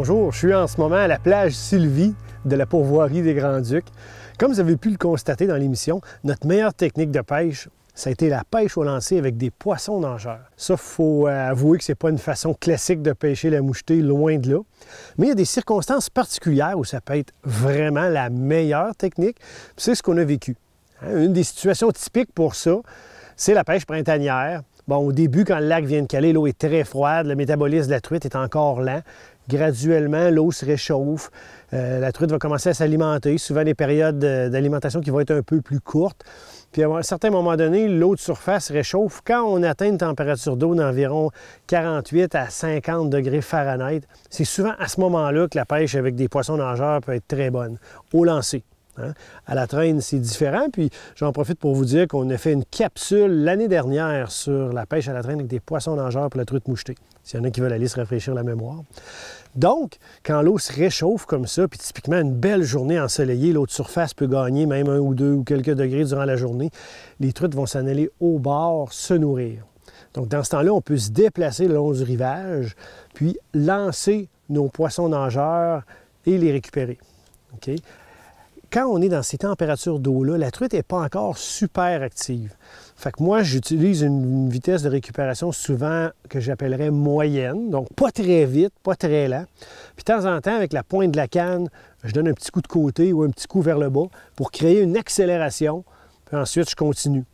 Bonjour, je suis en ce moment à la plage Sylvie de la pourvoirie des Grands-Ducs. Comme vous avez pu le constater dans l'émission, notre meilleure technique de pêche, ça a été la pêche au lancer avec des poissons nageurs. Ça, faut euh, avouer que ce n'est pas une façon classique de pêcher la mouchetée, loin de là. Mais il y a des circonstances particulières où ça peut être vraiment la meilleure technique. C'est ce qu'on a vécu. Hein. Une des situations typiques pour ça, c'est la pêche printanière. Bon, au début, quand le lac vient de caler, l'eau est très froide, le métabolisme de la truite est encore lent graduellement, l'eau se réchauffe, euh, la truite va commencer à s'alimenter, souvent des périodes d'alimentation qui vont être un peu plus courtes. Puis à un certain moment donné, l'eau de surface réchauffe quand on atteint une température d'eau d'environ 48 à 50 degrés Fahrenheit. C'est souvent à ce moment-là que la pêche avec des poissons nageurs peut être très bonne, au lancer. Hein. À la traîne, c'est différent. Puis j'en profite pour vous dire qu'on a fait une capsule l'année dernière sur la pêche à la traîne avec des poissons nageurs pour la truite mouchetée, s'il y en a qui veulent aller se rafraîchir la mémoire. Donc, quand l'eau se réchauffe comme ça, puis typiquement une belle journée ensoleillée, l'eau de surface peut gagner même un ou deux ou quelques degrés durant la journée, les truites vont s'en aller au bord se nourrir. Donc, dans ce temps-là, on peut se déplacer le long du rivage, puis lancer nos poissons nageurs et les récupérer. OK? quand on est dans ces températures d'eau-là, la truite n'est pas encore super active. Fait que moi, j'utilise une vitesse de récupération souvent que j'appellerais moyenne, donc pas très vite, pas très lent. Puis de temps en temps, avec la pointe de la canne, je donne un petit coup de côté ou un petit coup vers le bas pour créer une accélération, puis ensuite je continue.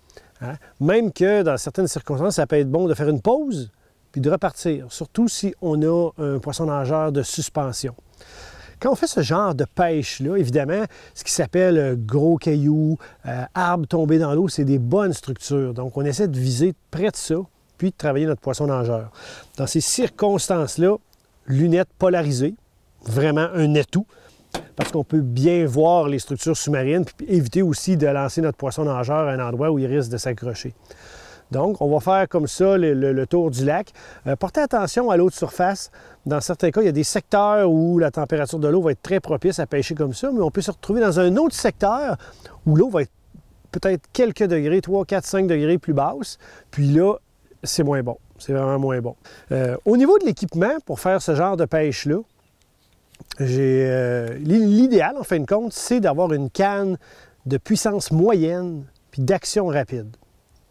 Hein. Même que dans certaines circonstances, ça peut être bon de faire une pause puis de repartir, surtout si on a un poisson nageur de suspension. Quand on fait ce genre de pêche-là, évidemment, ce qui s'appelle euh, gros cailloux, arbre euh, arbres tombés dans l'eau, c'est des bonnes structures. Donc, on essaie de viser près de ça, puis de travailler notre poisson nageur. Dans ces circonstances-là, lunettes polarisées, vraiment un atout parce qu'on peut bien voir les structures sous-marines, puis éviter aussi de lancer notre poisson nageur à un endroit où il risque de s'accrocher. Donc, on va faire comme ça le, tour du lac. Euh, portez attention à l'eau de surface. Dans certains cas, il y a des secteurs où la température de l'eau va être très propice à pêcher comme ça, mais on peut se retrouver dans un autre secteur où l'eau va être peut-être quelques degrés, 3, 4, 5 degrés plus basse. Puis là, c'est moins bon. C'est vraiment moins bon. Euh, au niveau de l'équipement pour faire ce genre de pêche-là, euh, l'idéal, en fin de compte, c'est d'avoir une canne de puissance moyenne puis d'action rapide.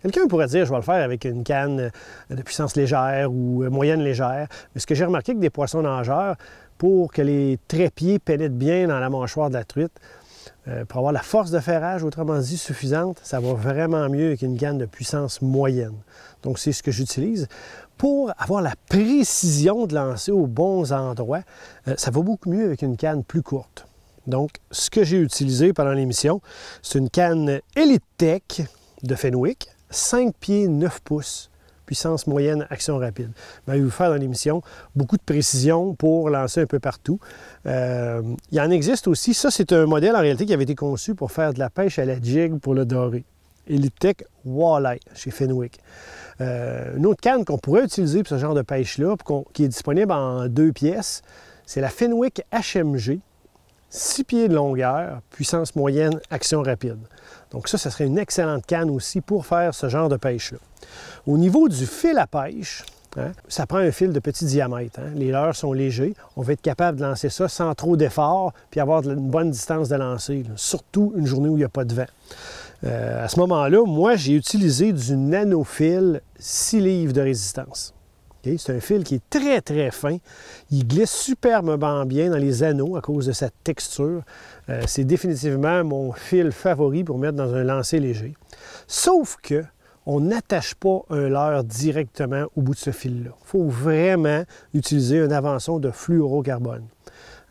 Quelqu'un pourrait dire, je vais le faire avec une canne euh, de puissance légère ou euh, moyenne légère. Mais ce que j'ai remarqué que des poissons nageurs, pour que les trépieds pénètrent bien dans la mâchoire de la truite, euh, pour avoir la force de ferrage, autrement dit, suffisante, ça va vraiment mieux qu'une canne de puissance moyenne. Donc, c'est ce que j'utilise. Pour avoir la précision de lancer aux bons endroits, ça va beaucoup mieux avec une canne plus courte. Donc, ce que j'ai utilisé pendant l'émission, c'est une canne Elite de Fenwick 5 pieds 9 pouces, puissance moyenne, action rapide. je vous faire dans l'émission beaucoup de précision pour lancer un peu partout. Euh, il en existe aussi, ça c'est un modèle en réalité qui avait été conçu pour faire de la pêche à la jig pour le doré. Elliptic Walleye chez Fenwick. Euh, une autre canne qu'on pourrait utiliser pour ce genre de pêche-là, qui est disponible en deux pièces, c'est la Fenwick HMG 6 pieds de longueur, puissance moyenne, action rapide. Donc ça, ce serait une excellente canne aussi pour faire ce genre de pêche-là. Au niveau du fil à pêche, hein, ça prend un fil de petit diamètre. Hein. Les leurres sont légers. On va être capable de lancer ça sans trop d'effort, puis avoir une bonne distance de lancer, surtout une journée où il n'y a pas de vent. Euh, à ce moment-là, moi, j'ai utilisé du nanofil 6 livres de résistance. C'est un fil qui est très, très fin. Il glisse superbement bien dans les anneaux à cause de sa texture. Euh, c'est définitivement mon fil favori pour mettre dans un lancer léger. Sauf que on n'attache pas un leurre directement au bout de ce fil-là. Il faut vraiment utiliser un avançon de fluorocarbone.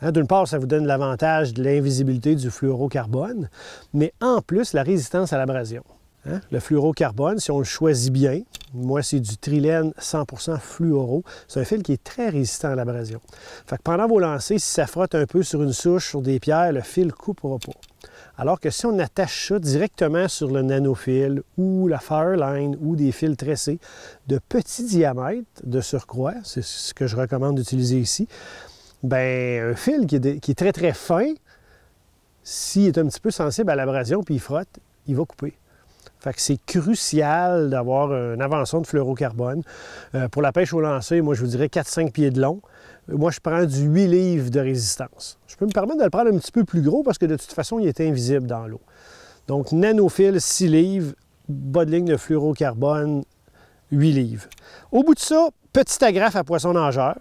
Hein, d'une part, ça vous donne l'avantage de l'invisibilité du fluorocarbone, mais en plus, la résistance à l'abrasion. Hein? Le fluorocarbone, si on le choisit bien, moi c'est du trilène 100% fluoro, c'est un fil qui est très résistant à l'abrasion. Fait que pendant vos lancers, si ça frotte un peu sur une souche, sur des pierres, le fil ne coupera pas. Alors que si on attache ça directement sur le nanofil ou la Fireline ou des fils tressés de petit diamètre de surcroît, c'est ce que je recommande d'utiliser ici, ben un fil qui est, qui est très très fin, s'il est un petit peu sensible à l'abrasion puis il frotte, il va couper. Fait que c'est crucial d'avoir un avançon de fluorocarbone. Euh, pour la pêche au lancer, moi, je vous dirais 4-5 pieds de long. Moi, je prends du 8 livres de résistance. Je peux me permettre de le prendre un petit peu plus gros parce que de toute façon, il est invisible dans l'eau. Donc, nanofil, 6 livres, bas de ligne de fluorocarbone, 8 livres. Au bout de ça, petite agrafe à poisson nageur.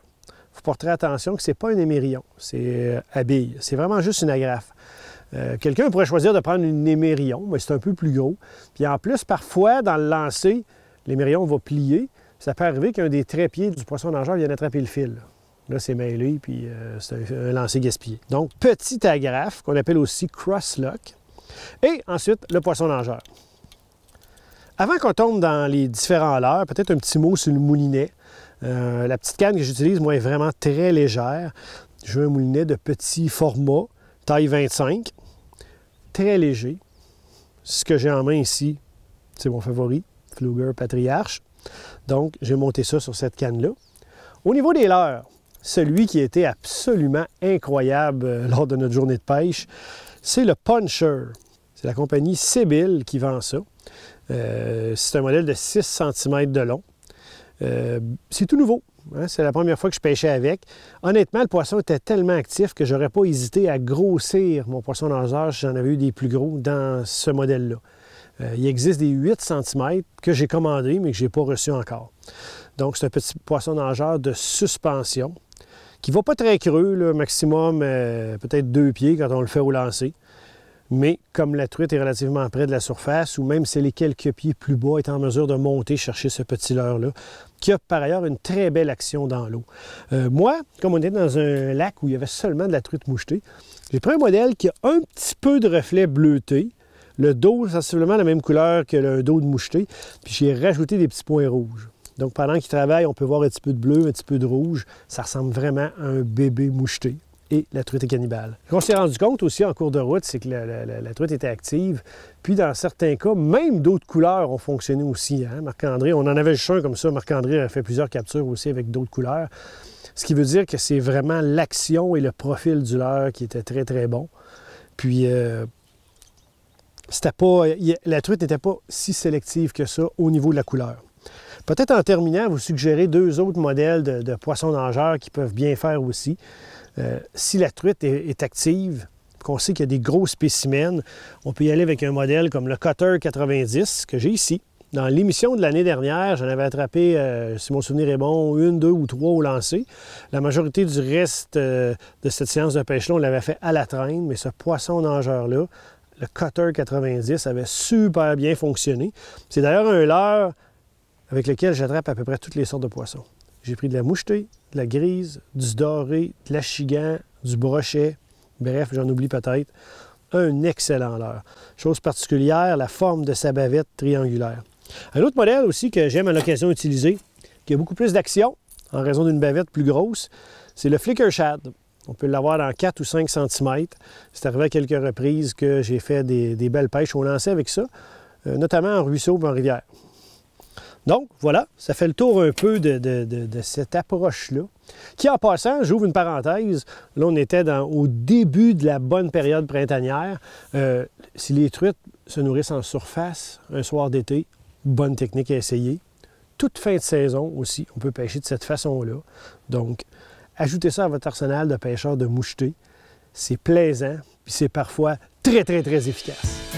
Vous porterez attention que ce n'est pas un émérillon, c'est euh, habille. C'est vraiment juste une agrafe. Euh, quelqu'un pourrait choisir de prendre une émerillon, mais c'est un peu plus gros. Puis en plus, parfois, dans le lancer, l'émerillon va plier. Ça peut arriver qu'un des trépieds du poisson nageur vienne attraper le fil. Là, c'est mêlé, puis euh, c'est un, lancer gaspillé. Donc, petit agrafe, qu'on appelle aussi crosslock ». Et ensuite, le poisson nageur. Avant qu'on tombe dans les différents leurres, peut-être un petit mot sur le moulinet. Euh, la petite canne que j'utilise, moi, est vraiment très légère. Je veux un moulinet de petit format, taille 25 très léger. Ce que j'ai en main ici, c'est mon favori, Fluger Patriarche. Donc, j'ai monté ça sur cette canne-là. Au niveau des leurres, celui qui était absolument incroyable euh, lors de notre journée de pêche, c'est le Puncher. C'est la compagnie Sibyl qui vend ça. Euh, c'est un modèle de 6 cm de long. Euh, c'est tout nouveau. Hein, c'est la première fois que je pêchais avec. Honnêtement, le poisson était tellement actif que j'aurais pas hésité à grossir mon poisson nageur si j'en avais eu des plus gros dans ce modèle-là. Euh, il existe des 8 cm que j'ai commandés mais que je n'ai pas reçu encore. Donc, c'est un petit poisson nageur de suspension qui ne va pas très creux, le maximum euh, peut-être deux pieds quand on le fait au lancer. Mais comme la truite est relativement près de la surface, ou même si elle est quelques pieds plus bas, est en mesure de monter chercher ce petit leurre-là, qui a par ailleurs une très belle action dans l'eau. Euh, moi, comme on était dans un lac où il y avait seulement de la truite mouchetée, j'ai pris un modèle qui a un petit peu de reflet bleuté, le dos sensiblement la même couleur que le dos de moucheté, puis j'ai rajouté des petits points rouges. Donc pendant qu'il travaille, on peut voir un petit peu de bleu, un petit peu de rouge. Ça ressemble vraiment à un bébé moucheté et la truite est cannibale. Ce qu'on s'est rendu compte aussi en cours de route, c'est que la, truite était active. Puis dans certains cas, même d'autres couleurs ont fonctionné aussi. Hein? Marc-André, on en avait le un comme ça. Marc-André a fait plusieurs captures aussi avec d'autres couleurs. Ce qui veut dire que c'est vraiment l'action et le profil du leurre qui était très, très bon. Puis, euh, pas, la truite n'était pas si sélective que ça au niveau de la couleur. Peut-être en terminant, vous suggérer deux autres modèles de, poissons nageurs qui peuvent bien faire aussi. Euh, si la truite est, active, qu'on sait qu'il y a des gros spécimens, on peut y aller avec un modèle comme le Cutter 90 que j'ai ici. Dans l'émission de l'année dernière, j'en avais attrapé, euh, si mon souvenir est bon, une, deux ou trois au lancer. La majorité du reste euh, de cette séance de pêche-là, on l'avait fait à la traîne, mais ce poisson nageur-là, le Cutter 90, avait super bien fonctionné. C'est d'ailleurs un leurre avec lequel j'attrape à peu près toutes les sortes de poissons. J'ai pris de la mouchetée, de la grise, du doré, de la du brochet. Bref, j'en oublie peut-être. Un excellent leurre. Chose particulière, la forme de sa bavette triangulaire. Un autre modèle aussi que j'aime à l'occasion d'utiliser, qui a beaucoup plus d'action en raison d'une bavette plus grosse, c'est le Flicker Shad. On peut l'avoir en 4 ou 5 cm. C'est arrivé à quelques reprises que j'ai fait des, belles pêches au lancer avec ça, euh, notamment en ruisseau ou en rivière. Donc, voilà, ça fait le tour un peu de, cette approche-là. Qui, en passant, j'ouvre une parenthèse, là, on était au début de la bonne période printanière. Euh, si les truites se nourrissent en surface un soir d'été, bonne technique à essayer. Toute fin de saison aussi, on peut pêcher de cette façon-là. Donc, ajoutez ça à votre arsenal de pêcheurs de mouchetés. C'est plaisant, puis c'est parfois très, très, très efficace.